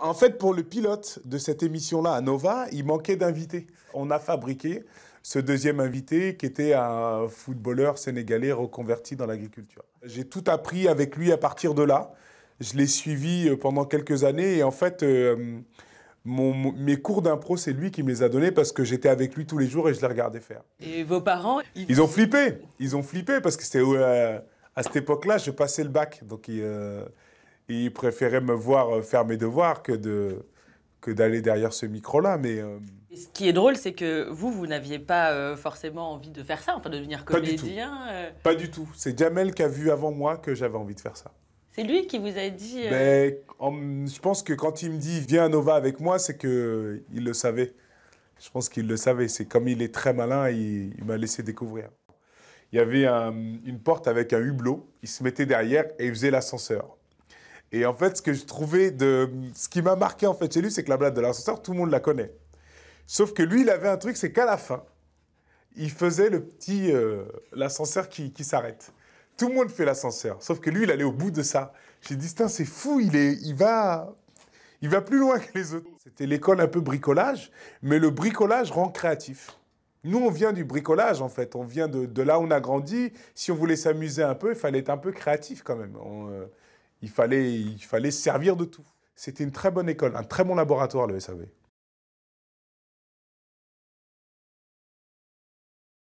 En fait, pour le pilote de cette émission-là à Nova, il manquait d'invités. On a fabriqué ce deuxième invité qui était un footballeur sénégalais reconverti dans l'agriculture. J'ai tout appris avec lui à partir de là. Je l'ai suivi euh, pendant quelques années et en fait, euh, mon, mes cours d'impro, c'est lui qui me les a donnés parce que j'étais avec lui tous les jours et je les regardais faire. Et vos parents Ils, ont flippé Ils ont flippé parce que c'était euh, à cette époque-là, je passais le bac. Donc, il préférait me voir euh, faire mes devoirs que de que d'aller derrière ce micro-là. Mais euh, ce qui est drôle, c'est que vous, vous n'aviez pas euh, forcément envie de faire ça, enfin de devenir comédien. Pas du tout. C'est Jamel qui a vu avant moi que j'avais envie de faire ça. C'est lui qui vous a dit. Ben, je pense que quand il me dit viens à Nova avec moi, c'est que il le savait. Je pense qu'il le savait. C'est comme il est très malin, il, il m'a laissé découvrir. Il y avait une porte avec un hublot. Il se mettait derrière et il faisait l'ascenseur. Et en fait, ce que je trouvais de. Ce qui m'a marqué en fait chez lui, c'est que la blague de l'ascenseur, tout le monde la connaît. Sauf que lui, il avait un truc, c'est qu'à la fin, il faisait le petit. Euh, l'ascenseur qui, qui s'arrête. Tout le monde fait l'ascenseur. Sauf que lui, il allait au bout de ça. J'ai dit, c'est fou, il, est, il va. Il va plus loin que les autres. C'était l'école un peu bricolage, mais le bricolage rend créatif. Nous, on vient du bricolage, en fait. On vient de, là où on a grandi. Si on voulait s'amuser un peu, il fallait être un peu créatif quand même. Euh, il fallait, il fallait servir de tout. C'était une très bonne école, un très bon laboratoire, le SAV.